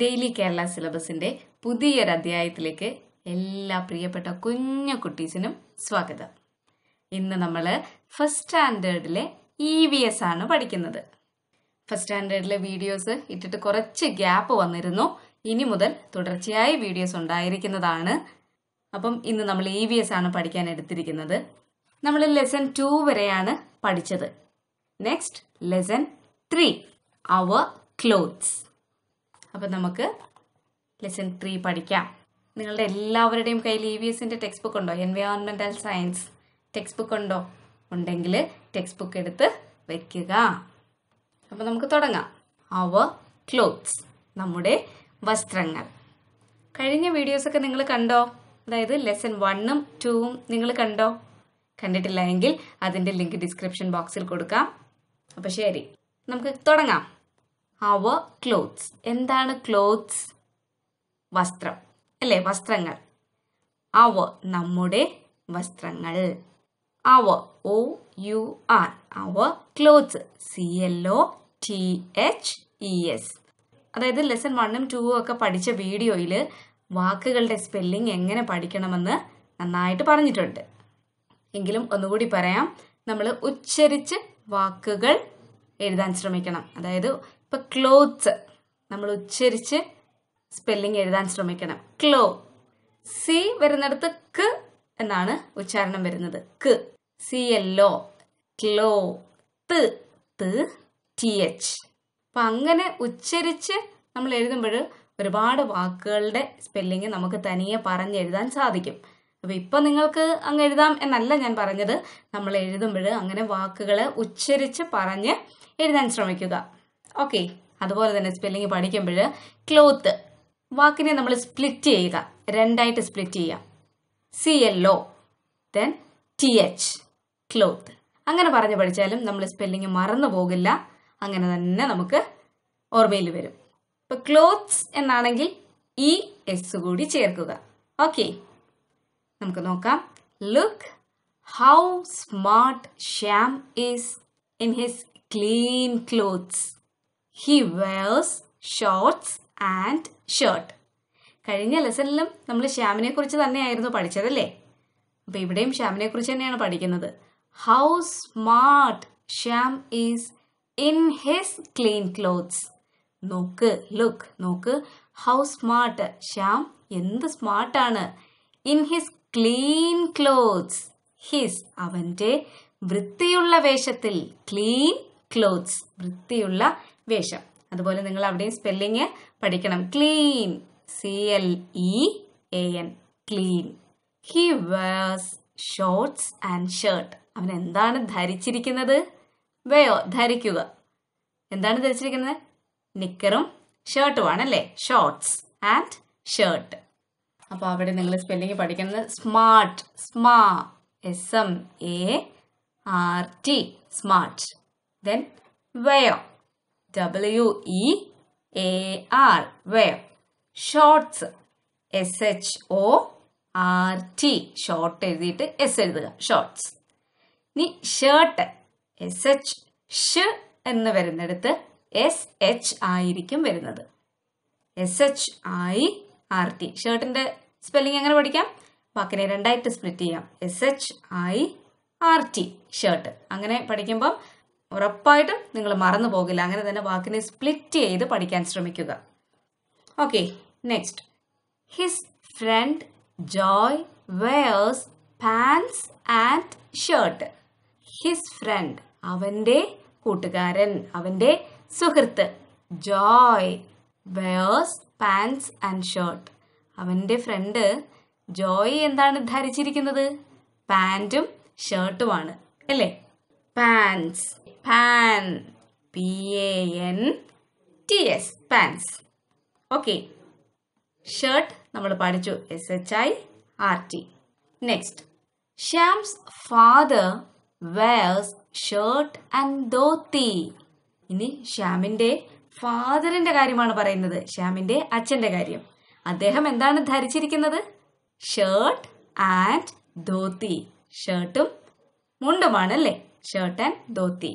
Daily Kerala സിലബസിന്റെ പുതിയൊരു അധ്യായത്തിലേക്ക് എല്ലാ പ്രിയപ്പെട്ട കുഞ്ഞു കുട്ടീസിനും സ്വാഗതം ഇന്ന് നമ്മൾ ഫസ്റ്റ് സ്റ്റാൻഡേർഡിലെ ഇ വി എസ് ആണ് പഠിക്കുന്നത് ഫസ്റ്റ് സ്റ്റാൻഡേർഡിലെ വീഡിയോസ് ഇട്ടിട്ട് കുറച്ച് ഗ്യാപ്പ് വന്നിരുന്നു ഇനി മുതൽ തുടർച്ചയായി വീഡിയോസ് ഉണ്ടായിരിക്കുന്നതാണ് അപ്പം ഇന്ന് നമ്മൾ ഇ വി എസ് ആണ് പഠിക്കാൻ എടുത്തിരിക്കുന്നത് നമ്മൾ ലെസൺ ടു വരെയാണ് പഠിച്ചത് next lesson three our clothes അപ്പം നമുക്ക് ലെസൺ ത്രീ പഠിക്കാം നിങ്ങളുടെ എല്ലാവരുടെയും കയ്യിൽ ഇ വി എസിൻ്റെ ടെക്സ്റ്റ് ബുക്ക് ഉണ്ടോ എൻവയോൺമെൻ്റൽ സയൻസ് ടെക്സ്റ്റ് ബുക്ക് ഉണ്ടോ ഉണ്ടെങ്കിൽ ടെക്സ്റ്റ് ബുക്ക് എടുത്ത് വയ്ക്കുക അപ്പോൾ നമുക്ക് തുടങ്ങാം അവർ ക്ലോത്ത്സ് നമ്മുടെ വസ്ത്രങ്ങൾ കഴിഞ്ഞ വീഡിയോസൊക്കെ നിങ്ങൾ കണ്ടോ അതായത് ലെസൺ വണ്ണും ടൂവും നിങ്ങൾ കണ്ടോ കണ്ടിട്ടില്ല എങ്കിൽ അതിൻ്റെ ലിങ്ക് ഡിസ്ക്രിപ്ഷൻ ബോക്സിൽ കൊടുക്കാം അപ്പോൾ ശരി നമുക്ക് തുടങ്ങാം അവർ ക്ലോത്ത്സ് എന്താണ് ക്ലോത്ത്സ് വസ്ത്രം അല്ലേ വസ്ത്രങ്ങൾ അവർ നമ്മുടെ വസ്ത്രങ്ങൾ our O U R our clothes C L O T H E S അതായത് ലെസൺ വണ്ണും ടൂവും ഒക്കെ പഠിച്ച വീഡിയോയിൽ വാക്കുകളുടെ സ്പെല്ലിംഗ് എങ്ങനെ പഠിക്കണമെന്ന് നന്നായിട്ട് പറഞ്ഞിട്ടുണ്ട് എങ്കിലും ഒന്നുകൂടി പറയാം നമ്മൾ ഉച്ചരിച്ച് വാക്കുകൾ എഴുതാൻ ശ്രമിക്കണം അതായത് ഇപ്പം ക്ലോത്ത് നമ്മൾ ഉച്ചരിച്ച് സ്പെല്ലിംഗ് എഴുതാൻ ശ്രമിക്കണം ക്ലോ സി വരുന്നിടത്ത് ക് എന്നാണ് ഉച്ചാരണം വരുന്നത് ക് സി എല്ലോ ക്ലോ ത് ടി എച്ച് അപ്പം അങ്ങനെ ഉച്ചരിച്ച് നമ്മൾ എഴുതുമ്പോൾ ഒരുപാട് വാക്കുകളുടെ സ്പെല്ലിംഗ് നമുക്ക് തനിയെ പറഞ്ഞെഴുതാൻ സാധിക്കും അപ്പോൾ ഇപ്പം നിങ്ങൾക്ക് അങ്ങ് എഴുതാം എന്നല്ല ഞാൻ പറഞ്ഞത് നമ്മൾ എഴുതുമ്പോൾ അങ്ങനെ വാക്കുകൾ ഉച്ചരിച്ച് പറഞ്ഞ് എഴുതാൻ ശ്രമിക്കുക ഓക്കെ അതുപോലെ തന്നെ സ്പെല്ലിംഗ് പഠിക്കുമ്പോൾ ക്ലോത്ത് വാക്കിനെ നമ്മൾ സ്പ്ലിറ്റ് ചെയ്യുക രണ്ടായിട്ട് സ്പ്ലിറ്റ് ചെയ്യാം C L O then T H cloth അങ്ങനെ പറഞ്ഞു പഠിച്ചാലും നമ്മൾ സ്പെല്ലിംഗ് മറന്നു പോകില്ല അങ്ങനെ തന്നെ നമുക്ക് ഓർമ്മയിൽ വരും ഇപ്പം ക്ലോത്ത്സ് എന്നാണെങ്കിൽ ഇ എസ് കൂടി ചേർക്കുക ഓക്കെ നമുക്ക് നോക്കാം look how smart Sham is in his clean clothes he wears shorts and shirt കഴിഞ്ഞ ലെസണിലും നമ്മൾ ശ്യാമിനെ കുറിച്ച് തന്നെയായിരുന്നു പഠിച്ചതല്ലേ അപ്പൊ ഇവിടെയും ശ്യാമിനെ കുറിച്ച് തന്നെയാണ് പഠിക്കുന്നത് how smart Shyam is in his clean clothes നോക്ക് ലുക്ക് നോക്ക് ഹൗ സ്മാർട്ട് ശ്യാം എന്ത് സ്മാർട്ടാണ് in his clean clothes his അവന്റെ വൃത്തിയുള്ള വേഷത്തിൽ ക്ലീൻ ക്ലോത്ത്സ് വൃത്തിയുള്ള വേഷം അതുപോലെ നിങ്ങൾ അവിടെയും സ്പെല്ലിങ് പഠിക്കണം clean C L E A N clean he wears shorts and shirt അവൻ എന്താണ് ധരിച്ചിരിക്കുന്നത് വെയോ ധരിക്കുക എന്താണ് ധരിച്ചിരിക്കുന്നത് നിക്കറും ഷർട്ടുമാണ് അല്ലേ ഷോർട്സ് ആൻഡ് ഷർട്ട് അപ്പോൾ അവിടെ നിങ്ങൾ സ്പെല്ലിംഗ് പഠിക്കുന്നത് സ്മാർട്ട് സ്മാ S M A R T smart then wear W E A R wear shorts S H O R T short എഴുതിയിട്ട് എസ് എഴുതുക shorts ഇനി ഷർട്ട് എസ് എച്ച് ഷ് എന്ന് വരുന്നിടത്ത് എസ് എച്ച് ആയിരിക്കും വരുന്നത് S H I R T ഷർട്ടിന്റെ spelling എങ്ങനെ പഠിക്കാം വാക്കിനെ രണ്ടായിട്ട് സ്പ്ലിറ്റ് ചെയ്യാം S H I R T shirt അങ്ങനെ പഠിക്കുമ്പം ഉറപ്പായിട്ടും നിങ്ങൾ മറന്നു പോകില്ല അങ്ങനെ തന്നെ വാക്കിനെ സ്പ്ലിറ്റ് ചെയ്ത് പഠിക്കാൻ ശ്രമിക്കുക okay next his friend Joy wears pants and shirt his friend അവൻ്റെ കൂട്ടുകാരൻ അവൻ്റെ സുഹൃത്ത് Joy wears pants and shirt അവൻ്റെ ഫ്രണ്ട് ജോയ് എന്താണ് ധരിച്ചിരിക്കുന്നത് പാൻറ്റും ഷർട്ടുമാണ് അല്ലേ പാൻസ് പാൻ P A N T S pants okay shirt നമ്മൾ പഠിച്ചു S H I R T next Shyam's father wears shirt and dhoti ഇനി ശ്യാമിൻ്റെ ഫാദറിൻ്റെ കാര്യമാണ് പറയുന്നത് ശ്യാമിൻ്റെ അച്ഛൻ്റെ കാര്യം അദ്ദേഹം എന്താണ് ധരിച്ചിരിക്കുന്നത് ഷർട്ട് ആൻഡ് ധോത്തി ഷർട്ടും മുണ്ടുമാണ് അല്ലേ ഷർട്ട് ആൻഡ് ധോത്തി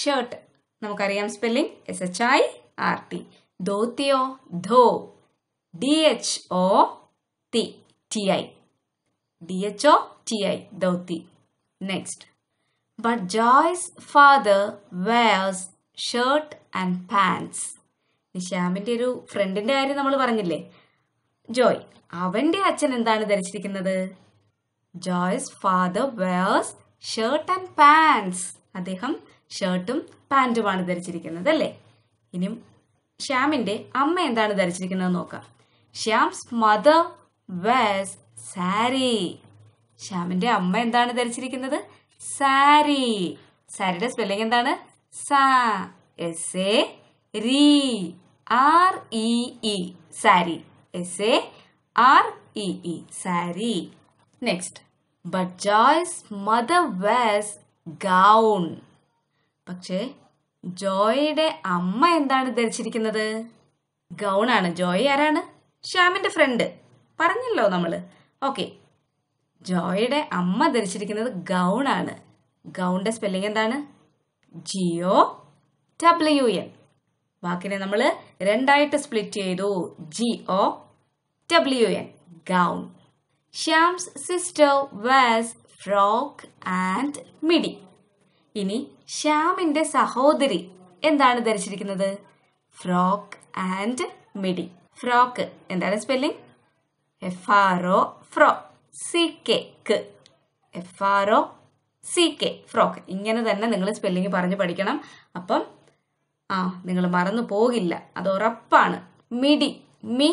ഷർട്ട് നമുക്കറിയാം spelling S H I R T ധോത്തിയോ ധോ ഡി എച്ച് ഒ തി T I D H O T I dhoti next but Joy's father wears shirt and pants നിഷാമിൻ്റെ ഒരു ഫ്രണ്ടിൻ്റെ കാര്യം നമ്മൾ പറഞ്ഞില്ലേ ജോയ് അവൻ്റെ അച്ഛൻ എന്താണ് ധരിച്ചിരിക്കുന്നത് Joy's father wears shirt and pants അദ്ദേഹം ഷർട്ടും പാൻറ്റുമാണ് ധരിച്ചിരിക്കുന്നത് അല്ലേ ഇനി ശ്യാമിന്റെ അമ്മ എന്താണ് ധരിച്ചിരിക്കുന്നത് നോക്കാം ശ്യാംസ് മദർ വേഴ്സ് സാരി ശ്യാമിന്റെ അമ്മ എന്താണ് ധരിച്ചിരിക്കുന്നത് സാരി സാരിയുടെ സ്പെല്ലിംഗ് എന്താണ് സാ എസ് എ റീ R E E sari S A R E E sari next but Joy's mother wears gown പക്ഷേ ജോയിയുടെ അമ്മ എന്താണ് ധരിച്ചിരിക്കുന്നത് ഗൗണാണ് ജോയി ആരാണ് ശ്യാമിന്റെ ഫ്രണ്ട് പറഞ്ഞല്ലോ നമ്മൾ ഓക്കെ ജോയിയുടെ അമ്മ ധരിച്ചിരിക്കുന്നത് ഗൗണാണ് ഗൗണിന്റെ സ്പെല്ലിംഗ് എന്താണ് ജിയോ ഡബ്ല്യു എൻ വാക്കിനെ നമ്മൾ രണ്ടായിട്ട് സ്പ്ലിറ്റ് ചെയ്തു G O W N gown Shyam's sister wears frock and midi ഇനി ശ്യാമിന്റെ സഹോദരി എന്താണ് ധരിച്ചിരിക്കുന്നത് ഫ്രോക്ക് ആൻഡ് മിഡി ഫ്രോക്ക് എന്താണ് സ്പെല്ലിംഗ് എഫ് ആർ ഒ ഫ്രോ സി കെ ക് F R O C K frock ഇങ്ങനെ തന്നെ നിങ്ങൾ സ്പെല്ലിംഗ് പറഞ്ഞ് പഠിക്കണം അപ്പം ആ നിങ്ങൾ മറന്നു പോകില്ല അത് ഉറപ്പാണ് മിഡി മി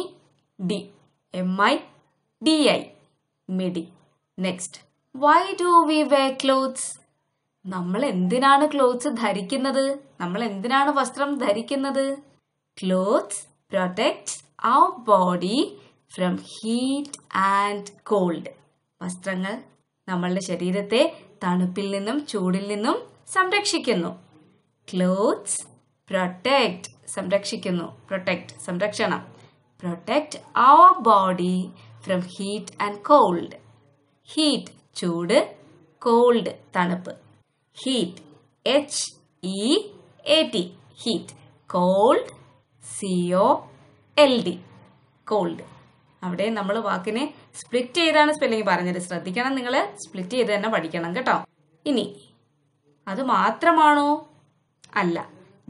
ഡി M I D I midi next why do we wear clothes നമ്മൾ എന്തിനാണ് ക്ലോത്ത്സ് ധരിക്കുന്നത് നമ്മൾ എന്തിനാണ് വസ്ത്രം ധരിക്കുന്നത് clothes protects our body from heat and cold വസ്ത്രങ്ങൾ നമ്മളുടെ ശരീരത്തെ തണുപ്പിൽ നിന്നും ചൂടിൽ നിന്നും സംരക്ഷിക്കുന്നു ക്ലോത്ത്സ് പ്രൊട്ടക്ട് സംരക്ഷിക്കുന്നു പ്രൊട്ടക്ട് സംരക്ഷണം protect our body from heat and cold heat ചൂട് കോൾഡ് തണുപ്പ് heat H E A T heat cold C O L D cold അവിടെ നമ്മൾ വാക്കിനെ സ്പ്ലിറ്റ് ചെയ്താണ് സ്പെല്ലിംഗ് പറഞ്ഞത് ശ്രദ്ധിക്കണം നിങ്ങൾ സ്പ്ലിറ്റ് ചെയ്ത് തന്നെ പഠിക്കണം കേട്ടോ ഇനി അത് മാത്രമാണോ അല്ല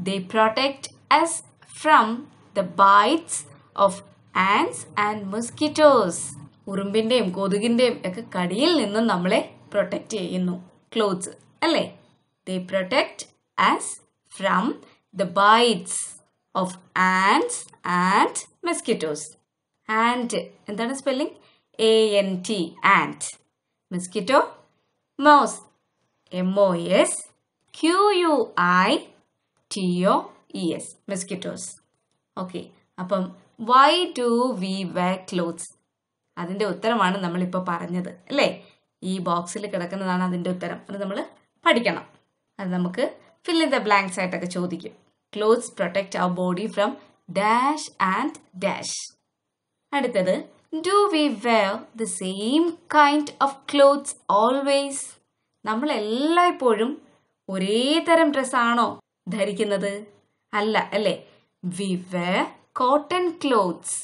they protect us from the bites of ants and mosquitoes ഉറുമ്പിൻ്റെയും കൊതുകിൻ്റെയും ഒക്കെ കടിയിൽ നിന്നും നമ്മളെ പ്രൊട്ടക്റ്റ് ചെയ്യുന്നു ക്ലോത്ത്സ് അല്ലേ they protect us from the bites of ants and mosquitoes and എന്താണ് spelling A N T and mosquito മോസ് M O S Q U I T O E S mosquitoes okay അപ്പം why do we wear clothes അതിൻ്റെ ഉത്തരമാണ് നമ്മളിപ്പോൾ പറഞ്ഞത് അല്ലേ ഈ ബോക്സിൽ കിടക്കുന്നതാണ് അതിൻ്റെ ഉത്തരം അത് നമ്മൾ പഠിക്കണം അത് നമുക്ക് ഫിൽ ഇൻ ദ ബ്ലാങ്ക്സ് ആയിട്ടൊക്കെ ചോദിക്കും clothes protect our body from dash and dash അടുത്തത് do we wear the same kind of clothes always നമ്മൾ എല്ലായ്പ്പോഴും ഒരേ തരം ഡ്രസ്സാണോ ധരിക്കുന്നത് അല്ല അല്ലേ we wear cotton clothes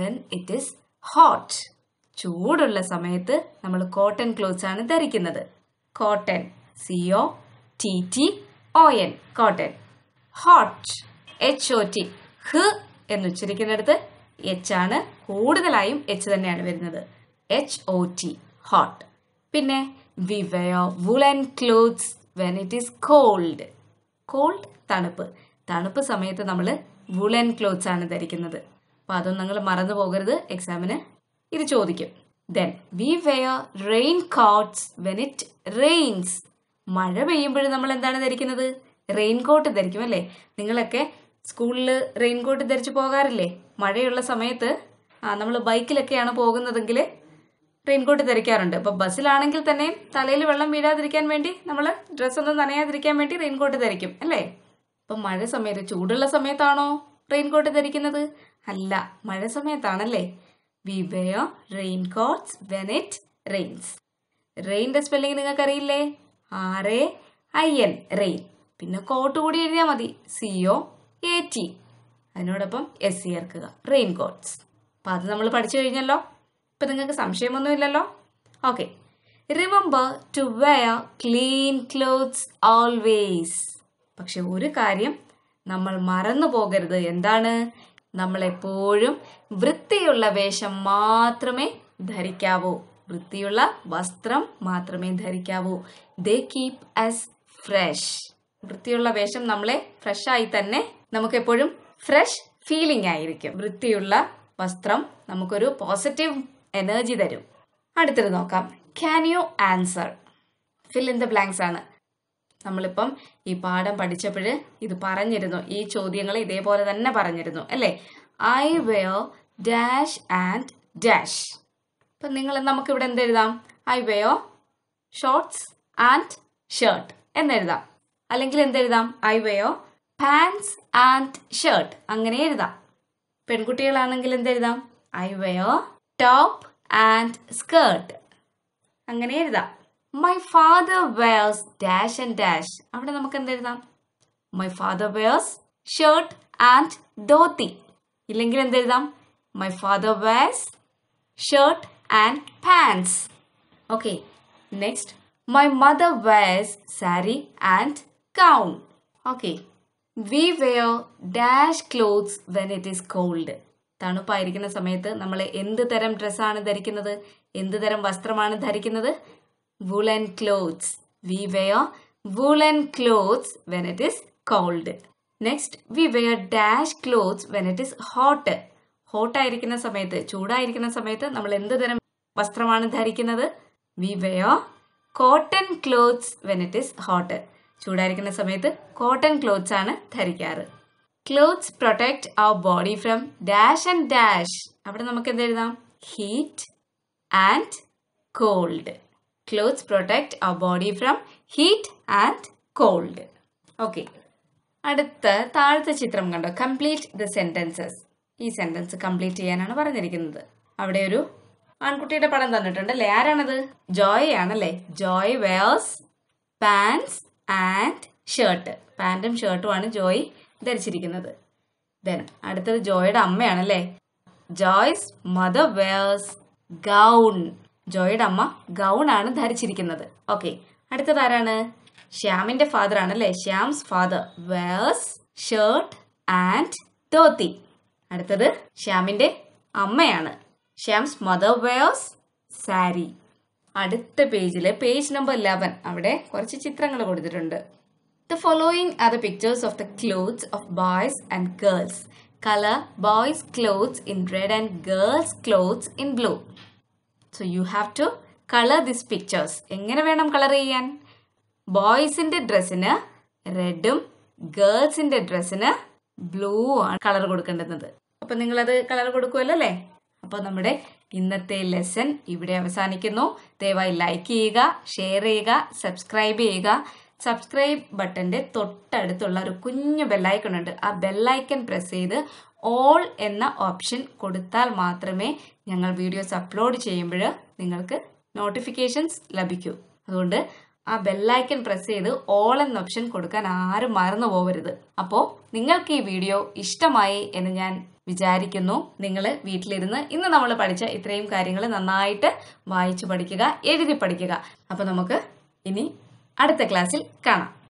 when it is hot ചൂടുള്ള സമയത്ത് നമ്മൾ കോട്ടൺ ക്ലോത്ത്സ് ആണ് ധരിക്കുന്നത് cotton C O T T O N cotton hot H O T ഹ് എന്നുച്ചരിക്കുന്നിടത്ത് എച്ച് ആണ് കൂടുതലായും എച്ച് തന്നെയാണ് വരുന്നത് എച്ച് ഒ ടി ഹോട്ട് പിന്നെ V wear woollen clothes when it is cold cold തണുപ്പ് തണുപ്പ് സമയത്ത് നമ്മൾ വുളൻ ക്ലോത്ത്സ് ആണ് ധരിക്കുന്നത് അപ്പോൾ അതൊന്നും നിങ്ങൾ മറന്നു പോകരുത് എക്സാമിന് ഇത് ചോദിക്കും then we wear rain quotes when it rains മഴ പെയ്യുമ്പോഴും നമ്മൾ എന്താണ് ധരിക്കുന്നത് റെയിൻ കോട്ട് ധരിക്കും അല്ലേ നിങ്ങളൊക്കെ സ്കൂളിൽ റെയിൻ കോട്ട് ധരിച്ച് പോകാറില്ലേ മഴയുള്ള സമയത്ത് നമ്മൾ ബൈക്കിലൊക്കെയാണ് പോകുന്നതെങ്കിൽ കോട്ട് ധരിക്കാറുണ്ട് അപ്പോൾ ബസ്സിലാണെങ്കിൽ തന്നെ തലയിൽ വെള്ളം വീഴാതിരിക്കാൻ വേണ്ടി നമ്മൾ ഡ്രസ്സൊന്നും നനയാതിരിക്കാൻ വേണ്ടി റെയിൻ കോട്ട് ധരിക്കും അല്ലേ അപ്പം മഴ സമയത്ത് ചൂടുള്ള സമയത്താണോ റെയിൻ കോട്ട് ധരിക്കുന്നത് അല്ല മഴ സമയത്താണല്ലേ we wear rain quotes when it rains റെയിൻ്റെ സ്പെല്ലിംഗ് നിങ്ങൾക്കറിയില്ലേ R A I N rain പിന്നെ കോട്ട് കൂടി എഴുതിയാൽ മതി സി ഒ എ ടി അതിനോടൊപ്പം എസ് സി ചേർക്കുക റെയിൻ കോട്ട്സ് അപ്പം അത് നമ്മൾ പഠിച്ചു കഴിഞ്ഞല്ലോ ഇപ്പം നിങ്ങൾക്ക് സംശയമൊന്നുമില്ലല്ലോ okay remember to wear clean clothes always പക്ഷെ ഒരു കാര്യം നമ്മൾ മറന്നു പോകരുത് എന്താണ് നമ്മളെപ്പോഴും വൃത്തിയുള്ള വേഷം മാത്രമേ ധരിക്കാവൂ വൃത്തിയുള്ള വസ്ത്രം മാത്രമേ ധരിക്കാവൂ ദേ കീപ് അസ് ഫ്രഷ് വൃത്തിയുള്ള വേഷം നമ്മളെ ഫ്രഷായി തന്നെ നമുക്കെപ്പോഴും ഫ്രഷ് ഫീലിംഗ് ആയിരിക്കും വൃത്തിയുള്ള വസ്ത്രം നമുക്കൊരു പോസിറ്റീവ് എനർജി തരും അടുത്തത് നോക്കാം can you answer fill in the blanks ആണ് നമ്മളിപ്പം ഈ പാഠം പഠിച്ചപ്പോഴ് ഇത് പറഞ്ഞിരുന്നു ഈ ചോദ്യങ്ങൾ ഇതേപോലെ തന്നെ പറഞ്ഞിരുന്നു അല്ലേ I wear dash and dash അപ്പം നിങ്ങൾ നമുക്കിവിടെ എന്തെഴുതാം I wear shorts and shirt എന്നെഴുതാം അല്ലെങ്കിൽ എന്തെഴുതാം I wear pants and shirt അങ്ങനെ എഴുതാം പെൺകുട്ടികളാണെങ്കിൽ എന്തെഴുതാം I wear top and skirt അങ്ങനെ എഴുതാം my father wears dash and dash അവിടെ നമുക്ക് എന്തെഴുതാം my father wears shirt and dhoti ഇല്ലെങ്കിൽ എന്തെഴുതാം my father wears shirt and pants okay next my mother wears sari and gown okay V wear dash clothes when it is cold തണുപ്പായിരിക്കുന്ന സമയത്ത് നമ്മൾ എന്ത് തരം ഡ്രസ്സാണ് ധരിക്കുന്നത് എന്ത് തരം വസ്ത്രമാണ് ധരിക്കുന്നത് woolen clothes. We wear woolen clothes when it is cold. Next we wear dash clothes when it is hot ഹോട്ടായിരിക്കുന്ന സമയത്ത് ചൂടായിരിക്കുന്ന സമയത്ത് നമ്മൾ എന്ത് തരം വസ്ത്രമാണ് ധരിക്കുന്നത് we wear cotton clothes when it is hot ചൂടായിരിക്കുന്ന സമയത്ത് കോട്ടൺ ക്ലോത്ത്സ് ആണ് ധരിക്കാറ് clothes protect our body from dash and dash അവിടെ നമുക്ക് എന്ത് എഴുതാം heat and cold Clothes protect our body from heat and cold. Okay അടുത്ത താഴത്തെ ചിത്രം കണ്ടോ കംപ്ലീറ്റ് ദ സെൻറ്റൻസസ് ഈ സെൻറ്റൻസ് കംപ്ലീറ്റ് ചെയ്യാനാണ് പറഞ്ഞിരിക്കുന്നത് അവിടെ ഒരു ആൺകുട്ടിയുടെ പടം തന്നിട്ടുണ്ട് അല്ലേ ആരാണത് ജോയ് ആണല്ലേ Joy wears pants and shirt പാൻറ്റും ഷർട്ടുമാണ് ജോയ് ധരിച്ചിരിക്കുന്നത് ദെൻ അടുത്തത് ജോയുടെ അമ്മയാണല്ലേ ജോയ്സ് മദർ വെയർസ് ഗൗൺ ജോയുടെ അമ്മ ഗൗൺ ആണ് ധരിച്ചിരിക്കുന്നത് ഓക്കെ അടുത്തത് ആരാണ് ശ്യാമിന്റെ ഫാദർ ആണ് അല്ലെ Shyam's father wears shirt and dhoti അടുത്തത് ശ്യാമിന്റെ അമ്മയാണ് ശ്യാംസ് മദർ വേഴ്സ് സാരി അടുത്ത പേജില് പേജ് നമ്പർ ലെവൻ അവിടെ കുറച്ച് ചിത്രങ്ങൾ കൊടുത്തിട്ടുണ്ട് the following are the pictures of the clothes of boys and girls colour boys clothes in red and girls clothes in blue so you have to colour this pictures എങ്ങനെ വേണം colour ചെയ്യാൻ ബോയ്സിൻ്റെ ഡ്രസ്സിന് റെഡും ഗേൾസിൻ്റെ ഡ്രസ്സിന് ബ്ലൂ ആണ് colour കൊടുക്കേണ്ടുന്നത് അപ്പം നിങ്ങളത് colour കൊടുക്കുമല്ലോ അല്ലേ അപ്പോൾ നമ്മുടെ ഇന്നത്തെ ലെസൺ ഇവിടെ അവസാനിക്കുന്നു ദയവായി ലൈക്ക് ചെയ്യുക ഷെയർ ചെയ്യുക സബ്സ്ക്രൈബ് ചെയ്യുക സബ്സ്ക്രൈബ് ബട്ടൻ്റെ തൊട്ടടുത്തുള്ള ഒരു കുഞ്ഞു ബെല്ലൈക്കൺ ഉണ്ട് ആ ബെല്ലൈക്കൺ പ്രസ് ചെയ്ത് ഓൾ എന്ന ഓപ്ഷൻ കൊടുത്താൽ മാത്രമേ ഞങ്ങൾ വീഡിയോസ് അപ്ലോഡ് ചെയ്യുമ്പോൾ നിങ്ങൾക്ക് നോട്ടിഫിക്കേഷൻസ് ലഭിക്കൂ അതുകൊണ്ട് ആ ബെല്ലൈക്കൺ പ്രസ് ചെയ്ത് ഓൾ എന്ന ഓപ്ഷൻ കൊടുക്കാൻ ആരും മറന്നു പോകരുത് അപ്പോൾ നിങ്ങൾക്ക് ഈ വീഡിയോ ഇഷ്ടമായി എന്ന് ഞാൻ വിചാരിക്കുന്നു നിങ്ങൾ വീട്ടിലിരുന്ന് ഇന്ന് നമ്മൾ പഠിച്ച ഇത്രയും കാര്യങ്ങൾ നന്നായിട്ട് വായിച്ചു പഠിക്കുക എഴുതി പഠിക്കുക അപ്പോൾ നമുക്ക് ഇനി അടുത്ത ക്ലാസ്സിൽ കാണാം